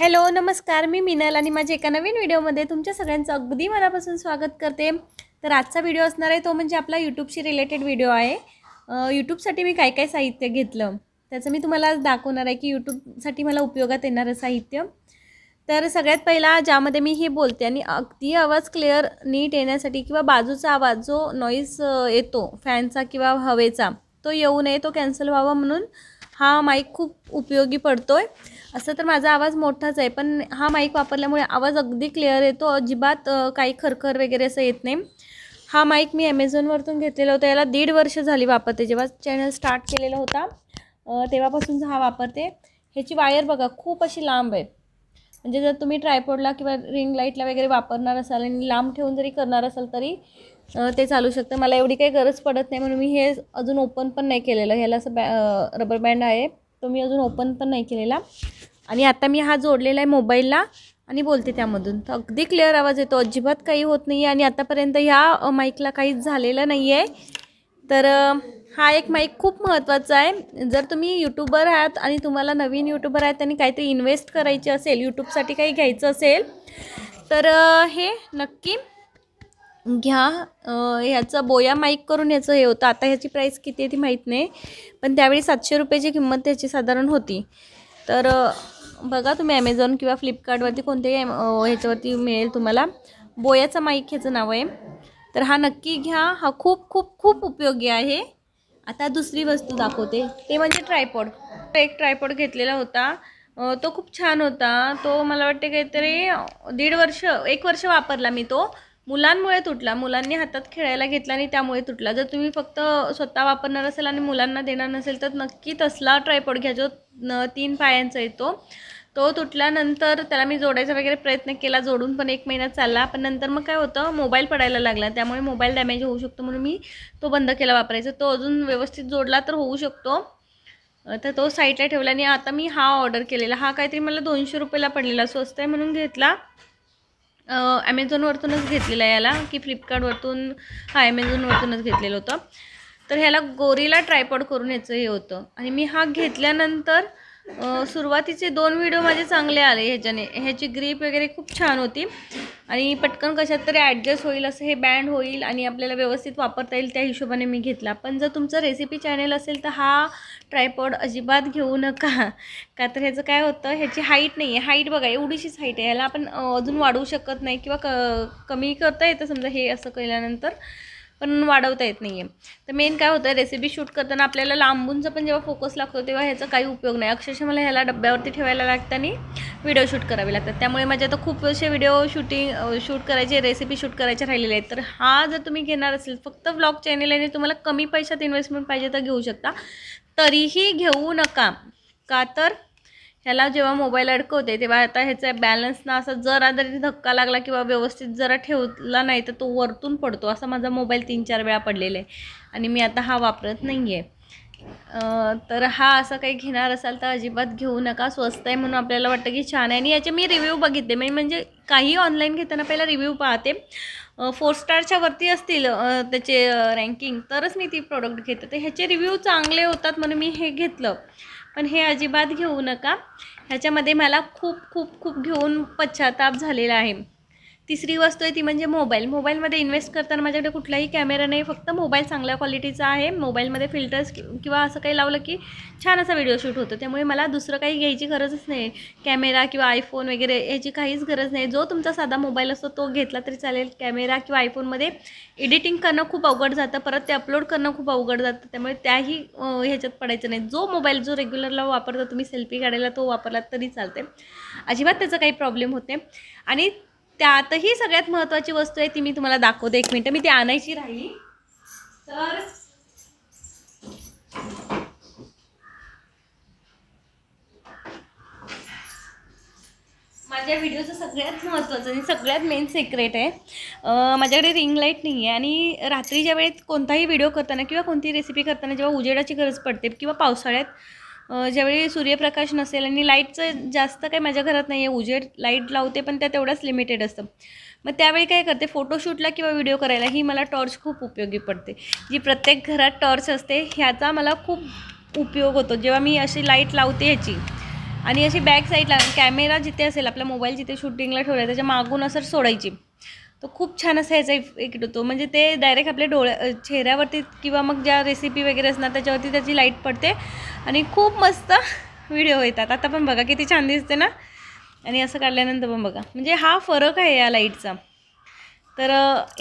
hello नमस्कार मी मिनल आणि माझ्या एका नवीन व्हिडिओमध्ये तुमच्या सगळ्यांचं अगदी मनापासून स्वागत करते तर आजचा व्हिडिओ असणार आहे तो म्हणजे आपला यूट्यूबशी रिलेटेड व्हिडिओ आहे यूट्यूबसाठी मी काय काय साहित्य घेतलं त्याचं मी तुम्हाला आज दाखवणार आहे की यूट्यूबसाठी मला उपयोगात येणारं साहित्य तर सगळ्यात पहिला ज्यामध्ये मी हे बोलते आणि अगदी आवाज क्लिअर नीट येण्यासाठी किंवा बाजूचा आवाज जो नॉईज येतो फॅनचा किंवा हवेचा तो येऊ नये तो कॅन्सल व्हावा म्हणून हा माईक खूप उपयोगी पडतो आहे असं तर माझा आवाज मोठाच आहे पण हा माईक वापरल्यामुळे आवाज अगदी क्लिअर येतो अजिबात काही खरखर वगैरे असं येत नाही हा माईक मी ॲमेझॉनवरतून घेतलेला होता याला दीड वर्ष झाली वापरते जेव्हा चॅनल स्टार्ट केलेला होता तेव्हापासून हा वापरते ह्याची वायर बघा खूप अशी लांब आहे म्हणजे जर तुम्ही ट्रायपोडला किंवा रिंग लाईटला वगैरे वापरणार असाल आणि लांब ठेवून जरी करणार असाल तरी ते चालू शकतं मला एवढी काही गरज पडत नाही म्हणून मी हे अजून ओपन पण नाही केलेलं ह्याला असं बॅ रबर बँड आहे तो मी अजून ओपन पण नाही केलेला आणि आता मी हा जोडलेला आहे मोबाईलला आणि बोलते त्यामधून तर अगदी क्लिअर आवाज येतो अजिबात काही होत नाही आहे आणि आतापर्यंत ह्या माईकला काहीच झालेलं नाही आहे तर हा एक माईक खूप महत्त्वाचा आहे जर तुम्ही यूट्यूबर आहात आणि तुम्हाला नवीन यूट्यूबर आहेत आणि काहीतरी इन्व्हेस्ट करायची असेल यूट्यूबसाठी काही घ्यायचं असेल तर हे नक्की घ्या ह्याचं बोया माईक करून ह्याचं हे होतं आता ह्याची प्राईस किती आहे ती माहीत नाही पण त्यावेळी सातशे रुपयाची किंमत त्याची साधारण होती तर बघा तुम्ही ॲमेझॉन किंवा फ्लिपकार्टवरती कोणत्याही ह्याच्यावरती मिळेल तुम्हाला बोयाचा माईक ह्याचं नाव आहे तर हा नक्की घ्या हा खूप खूप खूप उपयोगी आहे आता दुसरी वस्तू दाखवते ते म्हणजे ट्रायपॉड एक ट्रायपॉड घेतलेला होता तो खूप छान होता तो मला वाटते काहीतरी दीड वर्ष एक वर्ष वापरला मी तो मुलांमुळे तुटला मुलांनी हातात खेळायला घेतला आणि त्यामुळे तुटला जर तुम्ही फक्त स्वतः वापरणार असेल आणि मुलांना देणार नसेल तर नक्की तसला ट्रायपॉड घ्या जो न तीन पायांचा येतो तो तुटल्यानंतर त्याला मी जोडायचा वगैरे प्रयत्न केला जोडून पण एक महिना चालला पण नंतर मग काय होतं मोबाईल पडायला लागला त्यामुळे मोबाईल डॅमेज होऊ शकतो म्हणून मी तो बंद केला वापरायचा तो अजून व्यवस्थित जोडला तर होऊ शकतो तर तो साईडला ठेवला आणि आता मी हा ऑर्डर केलेला हा काहीतरी मला दोनशे रुपयाला पडलेला स्वस्त आहे म्हणून घेतला ॲमेझॉनवरतूनच घेतलेला याला की फ्लिपकार्टवरतून हा ॲमेझॉनवरतूनच घेतलेलं होतं तर ह्याला गोरीला ट्रायपॉड करून याचं हे होतं आणि मी हा घेतल्यानंतर सुरुवातीचे दोन व्हिडिओ माझे चांगले आले ह्याच्याने ह्याची ग्रीप वगैरे खूप छान होती आणि पटकन कशात तरी ॲडजस्ट होईल असं हे बँड होईल आणि आपल्याला व्यवस्थित वापरता येईल त्या हिशोबाने मी घेतला पण जर तुमचं रेसिपी चॅनल असेल तर हा ट्रायपॉड अजिबात घेऊ नका का तर ह्याचं काय होतं ह्याची हाईट नाही आहे हाईट बघा एवढीशीच हाईट आहे ह्याला आपण अजून वाढवू शकत नाही किंवा क कमी करता येतं समजा हे असं केल्यानंतर पण वाढवता येत नाही आहे तर मेन काय होतं रेसिपी शूट करताना आपल्याला लांबूनचा पण जेव्हा फोकस लागतो तेव्हा ह्याचा काही उपयोग नाही अक्षरशः मला ह्याला डब्यावरती ठेवायला लागतं आणि व्हिडिओ शूट करावे लागतात त्यामुळे माझे आता खूप असे व्हिडिओ शूटिंग शूट करायचे रेसिपी शूट करायचे राहिलेले आहेत तर हा जर तुम्ही घेणार असेल फक्त चॅनल चॅनेलने तुम्हाला कमी पैशात इन्व्हेस्टमेंट पाहिजे तर घेऊ शकता तरीही घेऊ नका का तर ह्याला जेव्हा मोबाईल अडकवते तेव्हा आता ह्याचा बॅलन्स ना असा जरा जरी धक्का लागला किंवा व्यवस्थित जरा ठेवला नाही तर तो वरतून पडतो असा माझा मोबाईल तीन चार वेळा पडलेला आहे आणि मी आता हा वापरत नाही आहे तर हा असा काही घेणार असाल तर अजिबात घेऊ नका स्वस्त आहे म्हणून आपल्याला वाटतं की छान आहे आणि याचे मी रिव्ह्यू बघितले मी म्हणजे काही ऑनलाईन घेताना पहिला रिव्ह्यू पाहते फोर स्टारच्या वरती असतील त्याचे रँकिंग तरच मी ती प्रोडक्ट घेते तर ह्याचे रिव्ह्यू चांगले होतात म्हणून मी हे घेतलं पण हे अजिबात घेऊ नका ह्याच्यामध्ये मला खूप खूप खूप घेऊन पश्चाताप झालेला आहे तिसरी वस्तू आहे ती म्हणजे मोबाईल मोबाईलमध्ये इन्व्हेस्ट करताना माझ्याकडे कुठलाही कॅमेरा नाही फक्त मोबाईल चांगल्या क्वालिटीचा आहे मोबाईलमध्ये फिल्टर्स किंवा असं काही लावलं की छान असा व्हिडिओ शूट होतो त्यामुळे मला दुसरं काही घ्यायची गरजच नाही कॅमेरा किंवा आयफोन वगैरे याची काहीच गरज नाही जो तुमचा साधा मोबाईल असतो तो घेतला तरी चालेल कॅमेरा किंवा आयफोनमध्ये एडिटिंग करणं खूप अवघड जातं परत ते अपलोड करणं खूप अवघड जातं त्यामुळे त्याही ह्याच्यात पडायचं नाही जो मोबाईल जो रेग्युलरला वापरतो तुम्ही सेल्फी काढायला तो वापरला तरी चालते अजिबात त्याचा काही प्रॉब्लेम होते आणि त्यातही सगळ्यात महत्वाची वस्तू आहे ती मी तुम्हाला दाखवते एक मिनिट मी ती आणायची राहिली तर माझ्या व्हिडिओचं सगळ्यात महत्त्वाचं आणि सगळ्यात मेन सिक्रेट आहे माझ्याकडे रिंग लाईट नाही आहे आणि रात्रीच्या वेळेत कोणताही व्हिडिओ करताना किंवा कोणती रेसिपी करताना जेव्हा उजेडाची गरज पडते किंवा पावसाळ्यात ज्यावेळी सूर्यप्रकाश नसेल आणि लाईटचं जास्त काही माझ्या घरात नाही आहे उजेड लाईट लावते पण त्या तेवढंच लिमिटेड असतं मग त्यावेळी काय करते फोटोशूटला किंवा व्हिडिओ करायला ही मला टॉर्च खूप उपयोगी पडते जी प्रत्येक घरात टॉर्च असते ह्याचा मला खूप उपयोग होतो जेव्हा मी अशी लाईट लावते ह्याची आणि अशी बॅक साईडला कॅमेरा जिथे असेल आपला मोबाईल जिथे शूटिंगला ठेवला त्याच्या मागून असं सोडायची तो खूप छान असा ह्याचा इफेक्ट होतो म्हणजे ते डायरेक्ट आपल्या डोळ्या चेहऱ्यावरती किंवा मग ज्या रेसिपी वगैरे असणार त्याच्यावरती त्याची लाईट पडते आणि खूप मस्त व्हिडिओ येतात आता पण बघा किती छान दिसते ना आणि असं काढल्यानंतर पण बघा म्हणजे हा फरक आहे या लाईटचा तर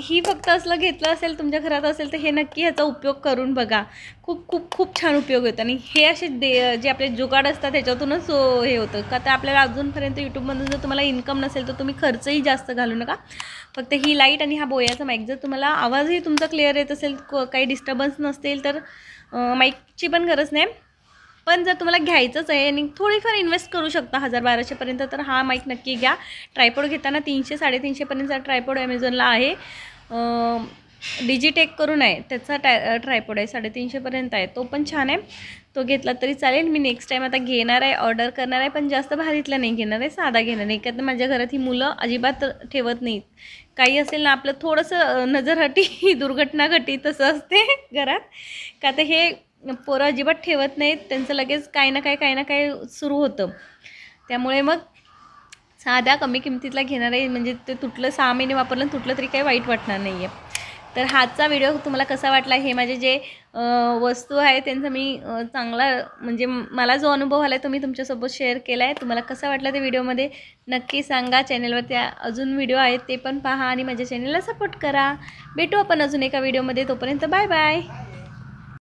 ही फक्त असलं घेतलं असेल तुमच्या घरात असेल तर हे नक्की ह्याचा उपयोग करून बघा खूप खूप खूप छान उपयोग होतो आणि हे असे दे जे आपले जुगाड असतात त्याच्यातूनच हो, हे होतं का तर आपल्याला अजूनपर्यंत यूट्यूबमधून जर तुम्हाला इन्कम नसेल तर तुम्ही खर्चही जास्त घालू नका फक्त ही लाईट आणि हा बोयाचा माईक जर तुम्हाला आवाजही तुमचा क्लिअर येत असेल काही डिस्टर्बन्स नसतील तर माईकची पण गरज नाही पण जर तुम्हाला घ्यायचंच आहे आणि थोडीफार इन्व्हेस्ट करू शकता हजार बाराशेपर्यंत तर हा माईक नक्की घ्या ट्रायपोड घेताना तीनशे साडेतीनशेपर्यंतचा ट्रायपोड ॲमेझॉनला आहे डिजिटेक करून आहे त्याचा टाय ट्रायपोड आहे साडेतीनशेपर्यंत आहे तो पण छान आहे तो घेतला तरी चालेल मी नेक्स्ट टाईम आता घेणार आहे ऑर्डर करणार आहे पण जास्त भारीतला नाही घेणार आहे साधा घेणार नाही कारण माझ्या घरात ही मुलं अजिबात ठेवत नाहीत काही असेल ना आपलं थोडंसं नजरहटी दुर्घटना घटी तसं असते घरात का तर हे पोरं अजिबात ठेवत नाहीत त्यांचं लगेच काही ना काही काही ना काही सुरू होतं त्यामुळे मग साधा कमी किमतीतला घेणार म्हणजे ते तुटलं सहा महिने वापरलं तुटलं तरी काही वाईट वाटणार नाही आहे तर आजचा व्हिडिओ तुम्हाला कसा वाटला हे माझे जे वस्तू आहे त्यांचा मी चांगला म्हणजे मला जो अनुभव आला तो मी तुमच्यासोबत शेअर केला आहे तुम्हाला कसा वाटला ते व्हिडिओमध्ये नक्की सांगा चॅनलवर त्या अजून व्हिडिओ आहेत ते पण पहा आणि माझ्या चॅनलला सपोर्ट करा भेटू आपण अजून एका व्हिडिओमध्ये तोपर्यंत बाय बाय